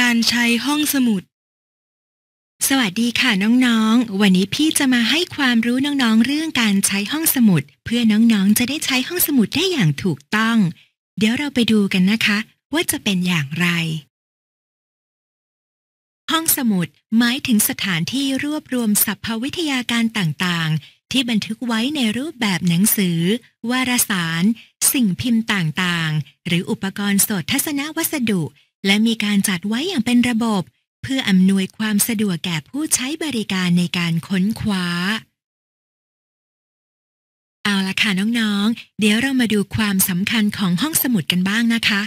การใช้ห้องสมุด สวัสดีค่ะน้องๆ วันนี้พี่จะมาให้ความรู้น้องๆ เรื่องการใช้ห้องสมุด เพื่อน้องๆจะได้ใช้ห้องสมุดได้อย่างถูกต้อง เดี๋ยวเราไปดูกันนะคะ ว่าจะเป็นอย่างไร ห้องสมุดหมายถึงสถานที่รวบรวมสรรพวิทยาการต่างๆ ที่บันทึกไว้ในรูปแบบหนังสือ วารสาร สิ่งพิมพ์ต่างๆ หรืออุปกรณ์สดทัศนวัสดุและมีการจัดไว้อย่างเป็นระบบ เพื่ออำนวยความสะดวกแก่ผู้ใช้บริการในการค้นคว้าเอาละค่ะน้องๆเดี๋ยวเรามาดูความสำคัญของห้องสมุดกันบ้างนะคะ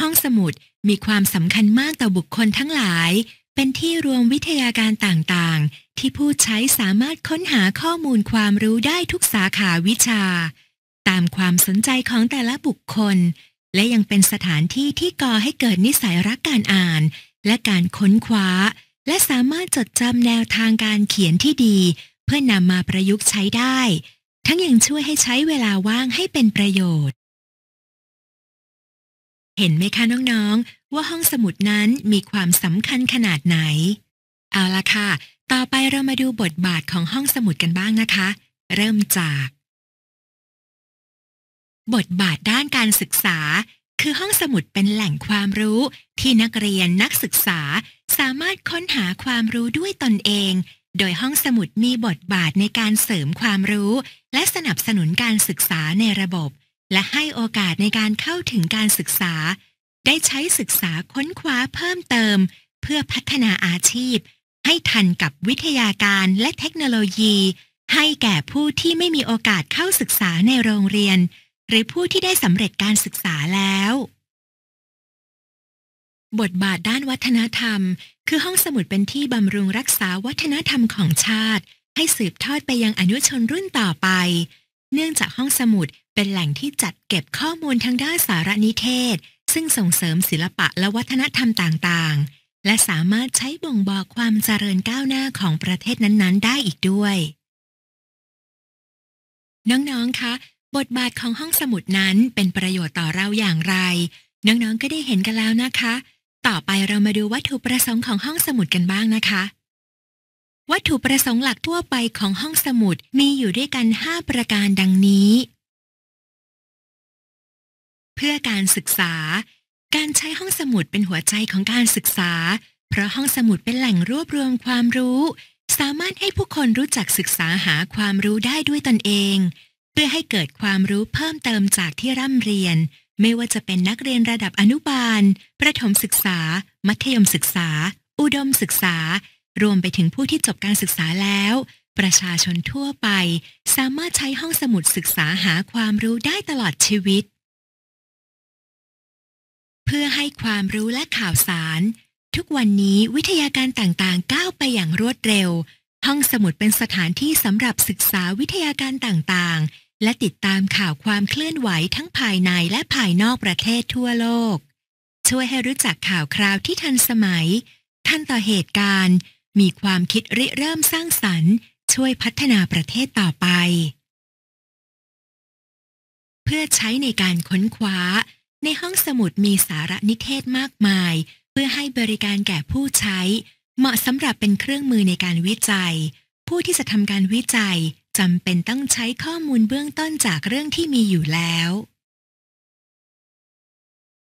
ห้องสมุดมีความสำคัญมากต่อบุคคลทั้งหลาย เป็นที่รวมวิทยาการต่างๆ ที่ผู้ใช้สามารถค้นหาข้อมูลความรู้ได้ทุกสาขาวิชา ตามความสนใจของแต่ละบุคคลและยังเป็นสถานที่ที่ก่อให้เกิดนิสัยรักการอ่าน และการค้นคว้า และสามารถจดจำแนวทางการเขียนที่ดี เพื่อนำมาประยุกต์ใช้ได้ ทั้งยังช่วยให้ใช้เวลาว่างให้เป็นประโยชน์ เห็นไหมคะน้อง ๆ ว่าห้องสมุดนั้นมีความสำคัญขนาดไหน เอาละค่ะ ต่อไปเรามาดูบทบาทของห้องสมุดกันบ้างนะคะ เริ่มจากบทบาทด้านการศึกษา คือห้องสมุดเป็นแหล่งความรู้ที่นักเรียนนักศึกษาสามารถค้นหาความรู้ด้วยตนเอง โดยห้องสมุดมีบทบาทในการเสริมความรู้ และสนับสนุนการศึกษาในระบบ และให้โอกาสในการเข้าถึงการศึกษา ได้ใช้ศึกษาค้นคว้าเพิ่มเติม เพื่อพัฒนาอาชีพ ให้ทันกับวิทยาการและเทคโนโลยี ให้แก่ผู้ที่ไม่มีโอกาสเข้าศึกษาในโรงเรียนหรือผู้ที่ได้สำเร็จการศึกษาแล้ว บทบาทด้านวัฒนธรรม คือห้องสมุดเป็นที่บำรุงรักษาวัฒนธรรมของชาติ ให้สืบทอดไปยังอนุชนรุ่นต่อไป เนื่องจากห้องสมุดเป็นแหล่งที่จัดเก็บข้อมูลทางด้านสารนิเทศ ซึ่งส่งเสริมศิลปะและวัฒนธรรมต่าง ๆ และสามารถใช้บ่งบอกความเจริญก้าวหน้าของประเทศนั้น ๆ ได้อีกด้วย น้อง ๆ คะบทบาทของห้องสมุดนั้นเป็นประโยชน์ต่อเราอย่างไร น้องๆก็ได้เห็นกันแล้วนะคะ ต่อไปเรามาดูวัตถุประสงค์ของห้องสมุดกันบ้างนะคะ วัตถุประสงค์หลักทั่วไปของห้องสมุดมีอยู่ด้วยกัน 5 ประการดังนี้ เพื่อการศึกษา การใช้ห้องสมุดเป็นหัวใจของการศึกษา เพราะห้องสมุดเป็นแหล่งรวบรวมความรู้ สามารถให้ผู้คนรู้จักศึกษาหาความรู้ได้ด้วยตนเองพื่อให้เกิดความรู้เพิ่มเติมจากที่ร่ำเรียน ไม่ว่าจะเป็นนักเรียนระดับอนุบาล ประถมศึกษา มัธยมศึกษา อุดมศึกษา รวมไปถึงผู้ที่จบการศึกษาแล้ว ประชาชนทั่วไป สามารถใช้ห้องสมุดศึกษาหาความรู้ได้ตลอดชีวิต เพื่อให้ความรู้และข่าวสาร ทุกวันนี้วิทยาการต่างๆก้าวไปอย่างรวดเร็ว ห้องสมุดเป็นสถานที่สำหรับศึกษาวิทยาการต่างๆและติดตามข่าวความเคลื่อนไหวทั้งภายในและภายนอกประเทศทั่วโลก ช่วยให้รู้จักข่าวคราวที่ทันสมัยทันต่อเหตุการณ์ มีความคิดริเริ่มสร้างสรรค์ ช่วยพัฒนาประเทศต่อไป เพื่อใช้ในการค้นคว้า ในห้องสมุดมีสารนิเทศมากมาย เพื่อให้บริการแก่ผู้ใช้ เหมาะสำหรับเป็นเครื่องมือในการวิจัย ผู้ที่จะทำการวิจัยจำเป็นต้องใช้ข้อมูลเบื้องต้นจากเรื่องที่มีอยู่แล้ว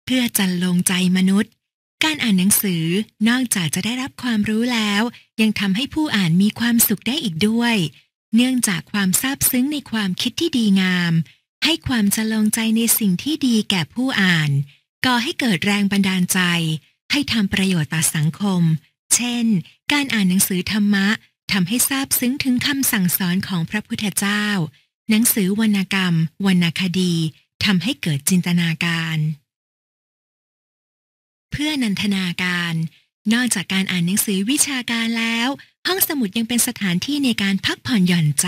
เพื่อจันลงใจมนุษย์ การอ่านหนังสือนอกจากจะได้รับความรู้แล้ว ยังทำให้ผู้อ่านมีความสุขได้อีกด้วย เนื่องจากความซาบซึ้งในความคิดที่ดีงาม ให้ความจันลงใจในสิ่งที่ดีแก่ผู้อ่านก่อให้เกิดแรงบันดาลใจ ให้ทำประโยชน์ต่อสังคม เช่น การอ่านหนังสือธรรมะทำให้ทราบซึ้งถึงคำสั่งสอนของพระพุทธเจ้า หนังสือวรรณกรรม วรรณคดีทำให้เกิดจินตนาการ เพื่อนันทนาการ นอกจากการอ่านหนังสือวิชาการแล้ว ห้องสมุดยังเป็นสถานที่ในการพักผ่อนหย่อนใจ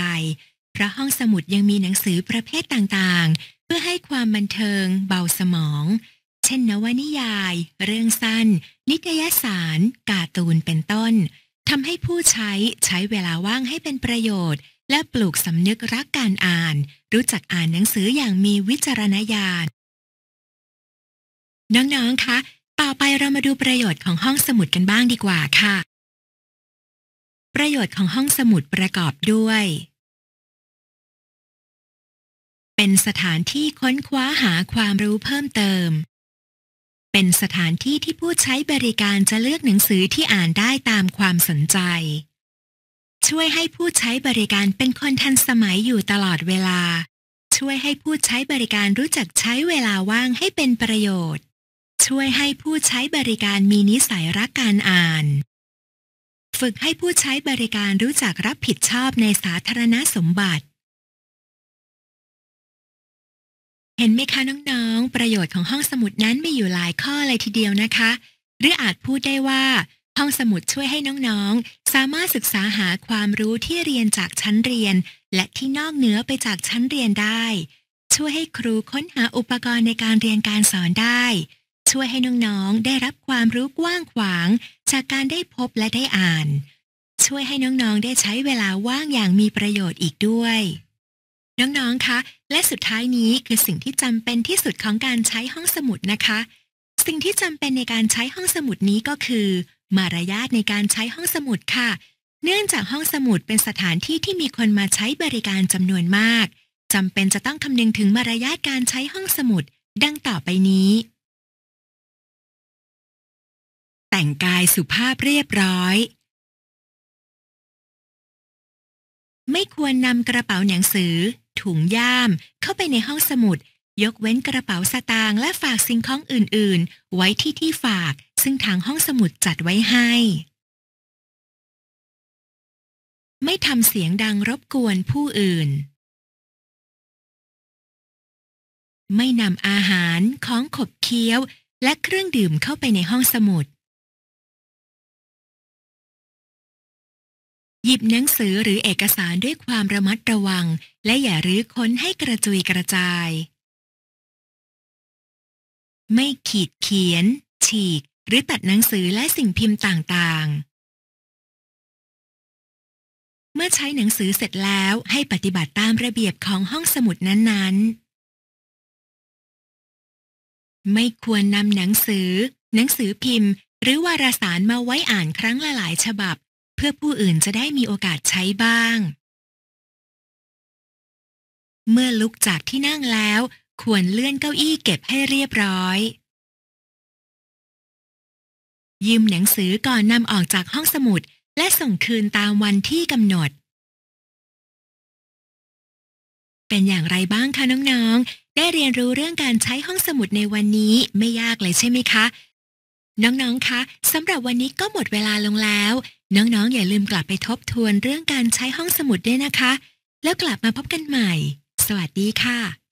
เพราะห้องสมุดยังมีหนังสือประเภทต่างๆ เพื่อให้ความบันเทิง เบาสมอง เช่นนวนิยาย เรื่องสั้น นิตยสาร การ์ตูนเป็นต้นทำให้ผู้ใช้ใช้เวลาว่างให้เป็นประโยชน์ และปลูกสำนึกรักการอ่าน รู้จักอ่านหนังสืออย่างมีวิจารณญาณน้องๆคะต่อไปเรามาดูประโยชน์ของห้องสมุดกันบ้างดีกว่าค่ะ ประโยชน์ของห้องสมุดประกอบด้วย เป็นสถานที่ค้นคว้าหาความรู้เพิ่มเติมเป็นสถานที่ที่ผู้ใช้บริการจะเลือกหนังสือที่อ่านได้ตามความสนใจ ช่วยให้ผู้ใช้บริการเป็นคนทันสมัยอยู่ตลอดเวลา ช่วยให้ผู้ใช้บริการรู้จักใช้เวลาว่างให้เป็นประโยชน์ ช่วยให้ผู้ใช้บริการมีนิสัยรักการอ่าน ฝึกให้ผู้ใช้บริการรู้จักรับผิดชอบในสาธารณสมบัติเห็นไหมคะน้องๆประโยชน์ของห้องสมุดนั้นมีอยู่หลายข้อเลยทีเดียวนะคะ หรืออาจพูดได้ว่า ห้องสมุดช่วยให้น้องๆสามารถศึกษาหาความรู้ที่เรียนจากชั้นเรียน และที่นอกเหนือไปจากชั้นเรียนได้ ช่วยให้ครูค้นหาอุปกรณ์ในการเรียนการสอนได้ ช่วยให้น้องๆได้รับความรู้กว้างขวาง จากการได้พบและได้อ่าน ช่วยให้น้องๆได้ใช้เวลาว่างอย่างมีประโยชน์อีกด้วยน้องๆ คะ และสุดท้ายนี้คือสิ่งที่จำเป็นที่สุดของการใช้ห้องสมุดนะคะ สิ่งที่จำเป็นในการใช้ห้องสมุดนี้ก็คือ มารยาทในการใช้ห้องสมุดค่ะ เนื่องจากห้องสมุดเป็นสถานที่ที่มีคนมาใช้บริการจำนวนมาก จำเป็นจะต้องคำนึงถึงมารยาทการใช้ห้องสมุดดังต่อไปนี้ แต่งกายสุภาพเรียบร้อย ไม่ควรนำกระเป๋าหนังสือถุงย่ามเข้าไปในห้องสมุดยกเว้นกระเป๋าสตางค์และฝากสิ่งของอื่น ๆ ไว้ที่ที่ฝากซึ่งทางห้องสมุดจัดไว้ให้ ไม่ทำเสียงดังรบกวนผู้อื่น ไม่นำอาหารของขบเคี้ยวและเครื่องดื่มเข้าไปในห้องสมุดหยิบหนังสือหรือเอกสารด้วยความระมัดระวัง และอย่ารื้อค้นให้กระจุยกระจาย ไม่ขีดเขียน ฉีก หรือตัดหนังสือและสิ่งพิมพ์ต่างๆ เมื่อใช้หนังสือเสร็จแล้วให้ปฏิบัติตามระเบียบของห้องสมุดนั้นๆ ไม่ควรนำหนังสือ หนังสือพิมพ์ หรือวารสารมาไว้อ่านครั้งละหลาย ฉบับเพื่อผู้อื่นจะได้มีโอกาสใช้บ้าง เมื่อลุกจากที่นั่งแล้ว ควรเลื่อนเก้าอี้เก็บให้เรียบร้อย ยืมหนังสือก่อนนำออกจากห้องสมุดและส่งคืนตามวันที่กำหนด เป็นอย่างไรบ้างคะน้อง ๆ ได้เรียนรู้เรื่องการใช้ห้องสมุดในวันนี้ไม่ยากเลยใช่ไหมคะน้อง ๆ คะ สำหรับวันนี้ก็หมดเวลาลงแล้ว น้องๆออย่าลืมกลับไปทบทวนเรื่องการใช้ห้องสมุดด้วยนะคะ แล้วกลับมาพบกันใหม่ สวัสดีค่ะ